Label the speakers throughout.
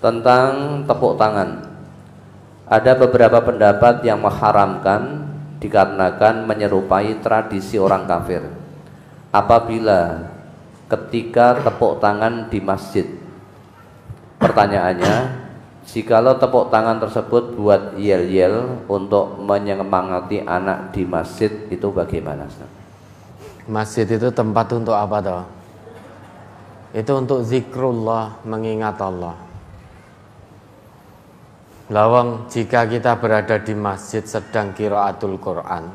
Speaker 1: tentang tepuk tangan. Ada beberapa pendapat yang mengharamkan dikarenakan menyerupai tradisi orang kafir. Apabila ketika tepuk tangan di masjid, pertanyaannya, jikalau tepuk tangan tersebut buat yel-yel untuk menyemangati anak di masjid itu bagaimana?
Speaker 2: Masjid itu tempat untuk apa toh? Itu untuk zikrullah, mengingat Allah. Lawang jika kita berada di masjid sedang kiraatul Quran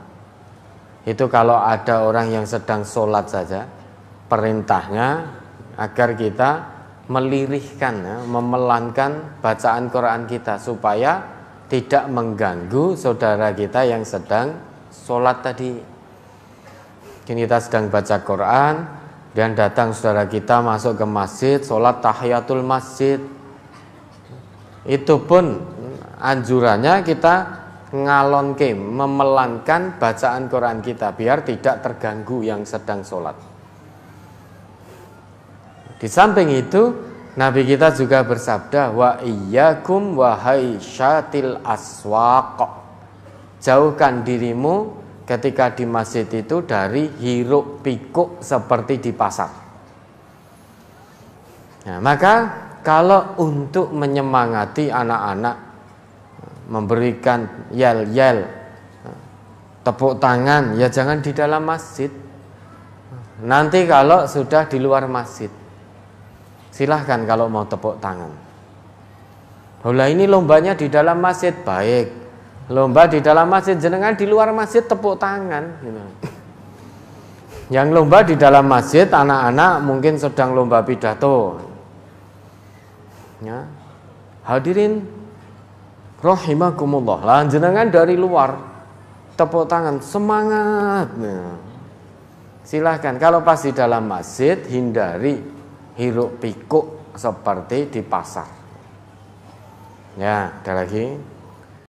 Speaker 2: Itu kalau ada orang yang sedang sholat saja Perintahnya agar kita melirihkan, ya, memelankan bacaan Quran kita Supaya tidak mengganggu saudara kita yang sedang sholat tadi Kini kita sedang baca Quran Dan datang saudara kita masuk ke masjid Sholat tahiyatul masjid Itu pun anjurannya kita ngalonke memelankan bacaan Quran kita biar tidak terganggu yang sedang sholat di samping itu Nabi kita juga bersabda wa iyyakum wahai syatil aswaq jauhkan dirimu ketika di masjid itu dari hiruk pikuk seperti di pasar. Nah, maka kalau untuk menyemangati anak-anak memberikan yel-yel tepuk tangan ya jangan di dalam masjid nanti kalau sudah di luar masjid silahkan kalau mau tepuk tangan Hula ini lombanya di dalam masjid baik lomba di dalam masjid jenengan di luar masjid tepuk tangan gitu. yang lomba di dalam masjid anak-anak mungkin sedang lomba pidato ya hadirin rahimakumullah lah jenengan dari luar tepuk tangan semangat nah. silahkan kalau pas di dalam masjid hindari hiruk pikuk seperti di pasar ya ada lagi